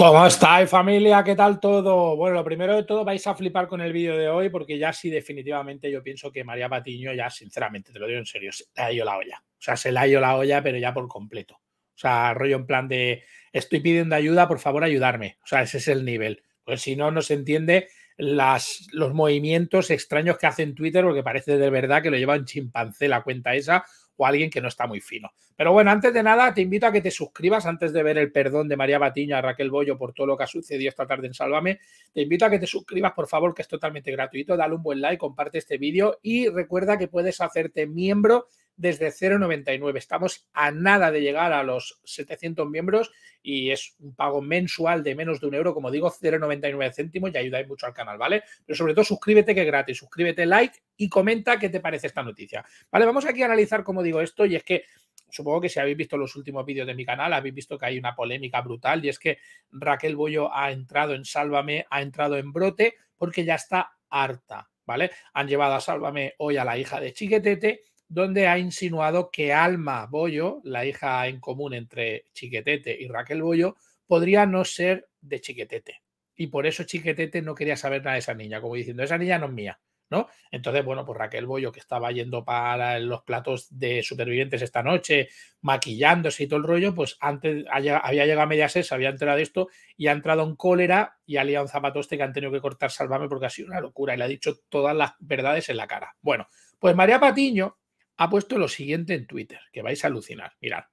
¿Cómo estáis familia? ¿Qué tal todo? Bueno, lo primero de todo vais a flipar con el vídeo de hoy porque ya sí definitivamente yo pienso que María Patiño ya sinceramente, te lo digo en serio, se la ha ido la olla. O sea, se la ha ido la olla pero ya por completo. O sea, rollo en plan de estoy pidiendo ayuda, por favor ayudarme. O sea, ese es el nivel. Pues si no, no se entiende las, los movimientos extraños que hace en Twitter porque parece de verdad que lo lleva un chimpancé la cuenta esa alguien que no está muy fino. Pero bueno, antes de nada, te invito a que te suscribas antes de ver el perdón de María Batiña a Raquel Bollo por todo lo que ha sucedido esta tarde en Sálvame. Te invito a que te suscribas, por favor, que es totalmente gratuito. Dale un buen like, comparte este vídeo y recuerda que puedes hacerte miembro desde 0,99. Estamos a nada de llegar a los 700 miembros y es un pago mensual de menos de un euro, como digo, 0,99 céntimos y ayudáis mucho al canal, ¿vale? Pero sobre todo suscríbete que es gratis, suscríbete, like y comenta qué te parece esta noticia. Vale, vamos aquí a analizar como digo esto y es que supongo que si habéis visto los últimos vídeos de mi canal, habéis visto que hay una polémica brutal y es que Raquel Bollo ha entrado en Sálvame, ha entrado en brote porque ya está harta, ¿vale? Han llevado a Sálvame hoy a la hija de Chiquetete donde ha insinuado que Alma Bollo, la hija en común entre Chiquetete y Raquel Bollo, podría no ser de Chiquetete. Y por eso Chiquetete no quería saber nada de esa niña, como diciendo, esa niña no es mía. ¿No? Entonces, bueno, pues Raquel Bollo, que estaba yendo para los platos de supervivientes esta noche, maquillándose y todo el rollo, pues antes había llegado a Mediaset, se había enterado de esto y ha entrado en cólera y ha liado un zapatoste que han tenido que cortar salvarme porque ha sido una locura y le ha dicho todas las verdades en la cara. Bueno, pues María Patiño, ha puesto lo siguiente en Twitter, que vais a alucinar. Mirad,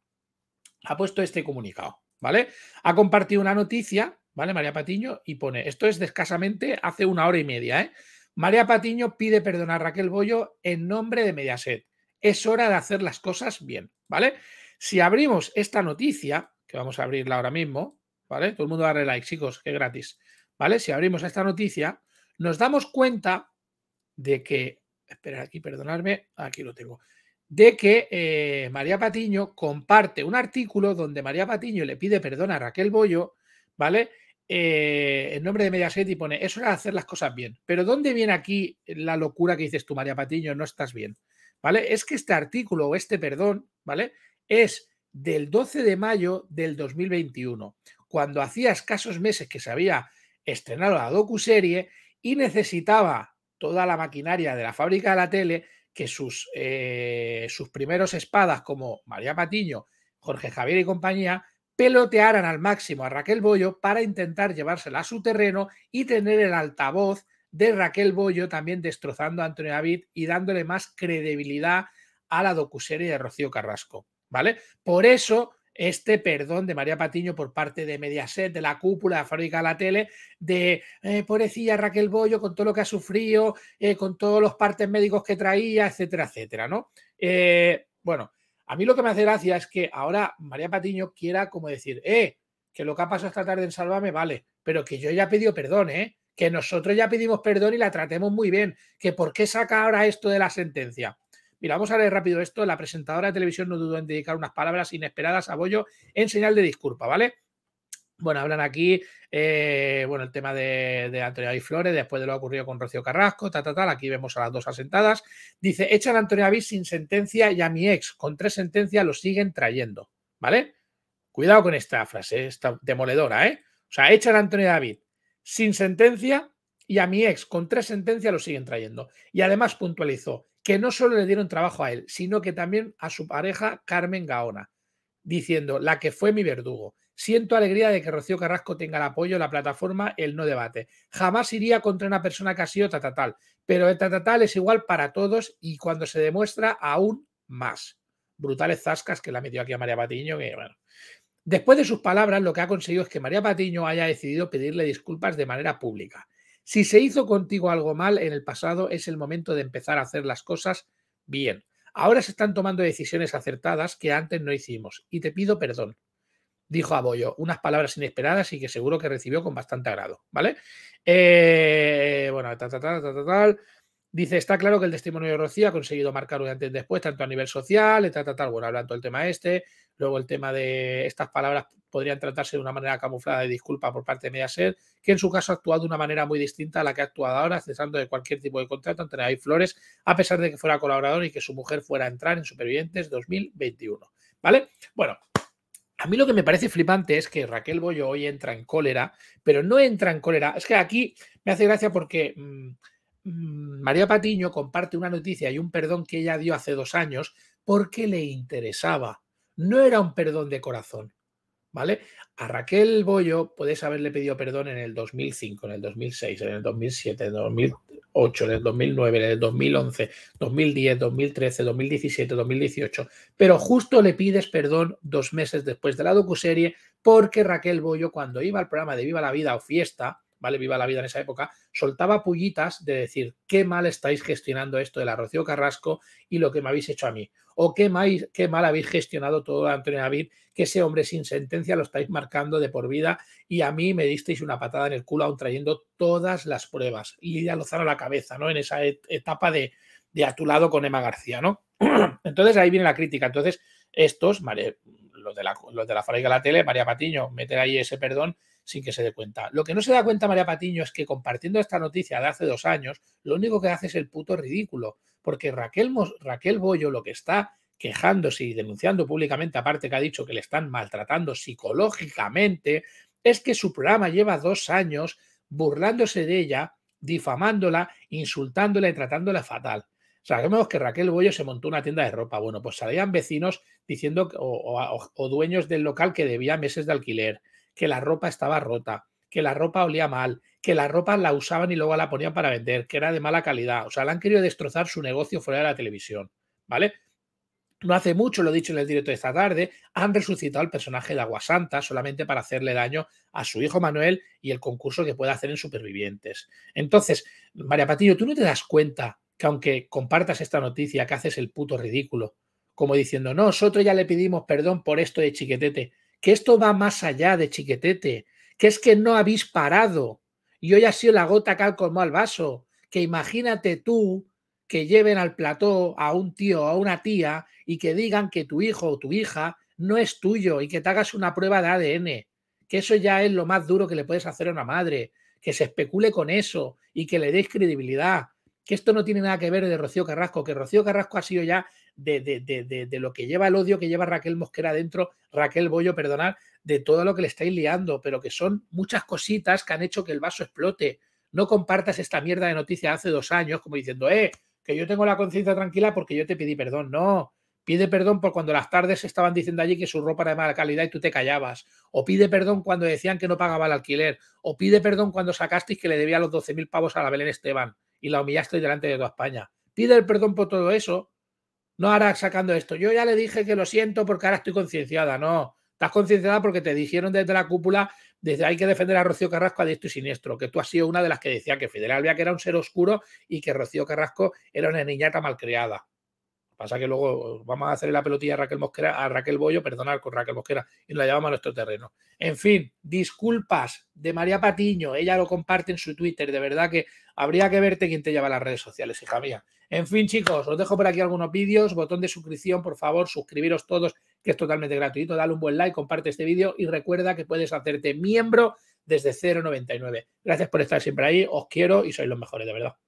ha puesto este comunicado, ¿vale? Ha compartido una noticia, ¿vale? María Patiño, y pone, esto es de escasamente hace una hora y media, ¿eh? María Patiño pide perdón a Raquel Bollo en nombre de Mediaset. Es hora de hacer las cosas bien, ¿vale? Si abrimos esta noticia, que vamos a abrirla ahora mismo, ¿vale? Todo el mundo darle like, chicos, que gratis, ¿vale? Si abrimos esta noticia, nos damos cuenta de que esperar aquí, perdonarme, aquí lo tengo, de que eh, María Patiño comparte un artículo donde María Patiño le pide perdón a Raquel Bollo, ¿vale? Eh, en nombre de Mediaset y pone, eso era hacer las cosas bien. Pero ¿dónde viene aquí la locura que dices tú, María Patiño, no estás bien? ¿Vale? Es que este artículo o este perdón, ¿vale? Es del 12 de mayo del 2021, cuando hacía escasos meses que se había estrenado la serie y necesitaba toda la maquinaria de la fábrica de la tele, que sus, eh, sus primeros espadas como María Patiño, Jorge Javier y compañía, pelotearan al máximo a Raquel Bollo para intentar llevársela a su terreno y tener el altavoz de Raquel Bollo también destrozando a Antonio David y dándole más credibilidad a la docuserie de Rocío Carrasco, ¿vale? Por eso este perdón de María Patiño por parte de Mediaset, de la cúpula, de la fábrica de la tele, de eh, pobrecilla Raquel Bollo con todo lo que ha sufrido, eh, con todos los partes médicos que traía, etcétera, etcétera, ¿no? Eh, bueno, a mí lo que me hace gracia es que ahora María Patiño quiera como decir, eh, que lo que ha pasado esta tarde en Sálvame vale, pero que yo ya he pedido perdón, ¿eh? Que nosotros ya pedimos perdón y la tratemos muy bien, que por qué saca ahora esto de la sentencia. Mira, vamos a ver rápido esto. La presentadora de televisión no dudó en dedicar unas palabras inesperadas a Bollo en señal de disculpa, ¿vale? Bueno, hablan aquí, eh, bueno, el tema de, Antonio David Flores, después de lo ocurrido con Rocío Carrasco, tal, tal, tal, aquí vemos a las dos asentadas. Dice, echan a Antonio David sin sentencia y a mi ex, con tres sentencias lo siguen trayendo, ¿vale? Cuidado con esta frase, esta demoledora, ¿eh? O sea, echan a Antonio David sin sentencia y a mi ex, con tres sentencias lo siguen trayendo. Y además puntualizó, que no solo le dieron trabajo a él, sino que también a su pareja Carmen Gaona, diciendo, la que fue mi verdugo. Siento alegría de que Rocío Carrasco tenga el apoyo de la plataforma El No Debate. Jamás iría contra una persona que ha sido tatatal, pero el tatatal es igual para todos y cuando se demuestra aún más. Brutales zascas que la metió aquí a María Patiño, Después de sus palabras, lo que ha conseguido es que María Patiño haya decidido pedirle disculpas de manera pública. Si se hizo contigo algo mal en el pasado, es el momento de empezar a hacer las cosas bien. Ahora se están tomando decisiones acertadas que antes no hicimos y te pido perdón. Dijo Aboyo, unas palabras inesperadas y que seguro que recibió con bastante agrado, ¿vale? Eh, bueno, tal, tal, tal, tal, tal. Dice, está claro que el testimonio de Rocío ha conseguido marcar un antes y después, tanto a nivel social, tal, tal, tal, bueno, hablando del tema este, luego el tema de estas palabras podrían tratarse de una manera camuflada de disculpa por parte de Mediaset, que en su caso ha actuado de una manera muy distinta a la que ha actuado ahora, cesando de cualquier tipo de contrato entre David Flores, a pesar de que fuera colaborador y que su mujer fuera a entrar en Supervivientes 2021. ¿Vale? Bueno, a mí lo que me parece flipante es que Raquel Bollo hoy entra en cólera, pero no entra en cólera. Es que aquí me hace gracia porque... Mm, María Patiño comparte una noticia y un perdón que ella dio hace dos años porque le interesaba. No era un perdón de corazón. ¿Vale? A Raquel Bollo puedes haberle pedido perdón en el 2005, en el 2006, en el 2007, en el 2008, en el 2009, en el 2011, 2010, 2013, 2017, 2018. Pero justo le pides perdón dos meses después de la docuserie porque Raquel Bollo, cuando iba al programa de Viva la Vida o Fiesta, ¿vale? Viva la vida en esa época, soltaba pullitas de decir qué mal estáis gestionando esto de la Rocío Carrasco y lo que me habéis hecho a mí. O qué mal, qué mal habéis gestionado todo Antonio David, que ese hombre sin sentencia lo estáis marcando de por vida y a mí me disteis una patada en el culo aún trayendo todas las pruebas. Lidia Lozano a la cabeza, ¿no? En esa e, etapa de, de a tu lado con Emma García, ¿no? Entonces ahí viene la crítica. Entonces estos, los de la, los de la de la tele, María Patiño, meter ahí ese perdón sin que se dé cuenta. Lo que no se da cuenta María Patiño es que compartiendo esta noticia de hace dos años, lo único que hace es el puto ridículo, porque Raquel, Raquel Bollo lo que está quejándose y denunciando públicamente, aparte que ha dicho que le están maltratando psicológicamente, es que su programa lleva dos años burlándose de ella, difamándola, insultándola y tratándola fatal. Sabemos que Raquel Bollo se montó una tienda de ropa. Bueno, pues salían vecinos diciendo o dueños del local que debía meses de alquiler que la ropa estaba rota, que la ropa olía mal, que la ropa la usaban y luego la ponían para vender, que era de mala calidad. O sea, le han querido destrozar su negocio fuera de la televisión, ¿vale? No hace mucho, lo he dicho en el directo de esta tarde, han resucitado al personaje de Agua Santa solamente para hacerle daño a su hijo Manuel y el concurso que puede hacer en Supervivientes. Entonces, María Patillo, tú no te das cuenta que aunque compartas esta noticia, que haces el puto ridículo, como diciendo, no, nosotros ya le pedimos perdón por esto de chiquetete que esto va más allá de chiquetete, que es que no habéis parado y hoy ha sido la gota que ha colmado el vaso, que imagínate tú que lleven al plató a un tío o a una tía y que digan que tu hijo o tu hija no es tuyo y que te hagas una prueba de ADN, que eso ya es lo más duro que le puedes hacer a una madre, que se especule con eso y que le deis credibilidad, que esto no tiene nada que ver de Rocío Carrasco, que Rocío Carrasco ha sido ya de, lo que lleva el odio que lleva Raquel Mosquera dentro, Raquel Bollo, perdonar, de todo lo que le estáis liando, pero que son muchas cositas que han hecho que el vaso explote. No compartas esta mierda de noticia hace dos años, como diciendo, eh, que yo tengo la conciencia tranquila porque yo te pedí perdón. No, pide perdón por cuando las tardes estaban diciendo allí que su ropa era de mala calidad y tú te callabas. O pide perdón cuando decían que no pagaba el alquiler. O pide perdón cuando sacasteis que le debía los 12.000 pavos a la Belén Esteban y la humillaste delante de toda España. Pide el perdón por todo eso no ahora sacando esto. Yo ya le dije que lo siento porque ahora estoy concienciada. No, estás concienciada porque te dijeron desde la cúpula, desde hay que defender a Rocío Carrasco a diestro y siniestro, que tú has sido una de las que decía que Fidel Alvia que era un ser oscuro y que Rocío Carrasco era una niñata malcriada. Pasa que luego vamos a hacer la pelotilla a Raquel Mosquera, a Raquel Bollo, perdonar con Raquel Mosquera, y la llevamos a nuestro terreno. En fin, disculpas de María Patiño, ella lo comparte en su Twitter, de verdad que habría que verte quién te lleva a las redes sociales, hija mía. En fin, chicos, os dejo por aquí algunos vídeos, botón de suscripción, por favor, suscribiros todos, que es totalmente gratuito, dale un buen like, comparte este vídeo y recuerda que puedes hacerte miembro desde 0,99. Gracias por estar siempre ahí, os quiero y sois los mejores, de verdad.